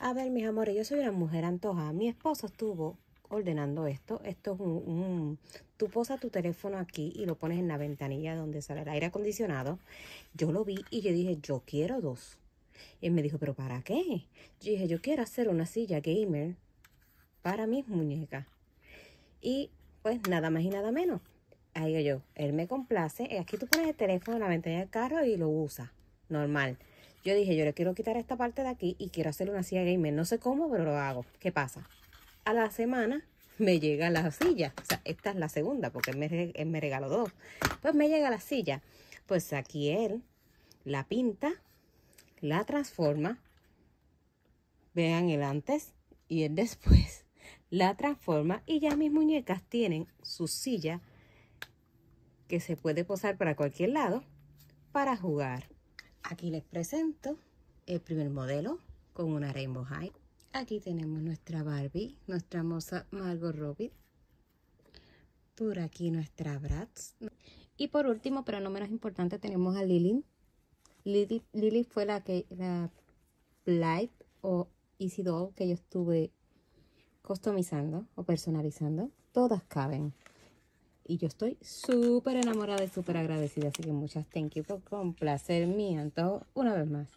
A ver, mis amores, yo soy una mujer antoja. Mi esposo estuvo ordenando esto. Esto es un, Tú posas tu teléfono aquí y lo pones en la ventanilla donde sale el aire acondicionado. Yo lo vi y yo dije, yo quiero dos. él me dijo, ¿pero para qué? Yo dije, yo quiero hacer una silla gamer para mis muñecas. Y pues nada más y nada menos. Ahí yo, él me complace. Eh, aquí tú pones el teléfono en la ventanilla del carro y lo usas. Normal. Yo dije, yo le quiero quitar esta parte de aquí y quiero hacer una silla gamer. No sé cómo, pero lo hago. ¿Qué pasa? A la semana me llega la silla. O sea, esta es la segunda porque él me, me regaló dos. Pues me llega la silla. Pues aquí él la pinta, la transforma. Vean el antes y el después. La transforma y ya mis muñecas tienen su silla que se puede posar para cualquier lado para jugar. Aquí les presento el primer modelo con una Rainbow High. Aquí tenemos nuestra Barbie, nuestra hermosa Margot Robbie. Por aquí nuestra Bratz. Y por último, pero no menos importante, tenemos a Lily. Lily, fue la que la Light o Easy Doll que yo estuve customizando o personalizando. Todas caben y yo estoy súper enamorada y súper agradecida. Así que muchas thank you por complacer mi antojo una vez más.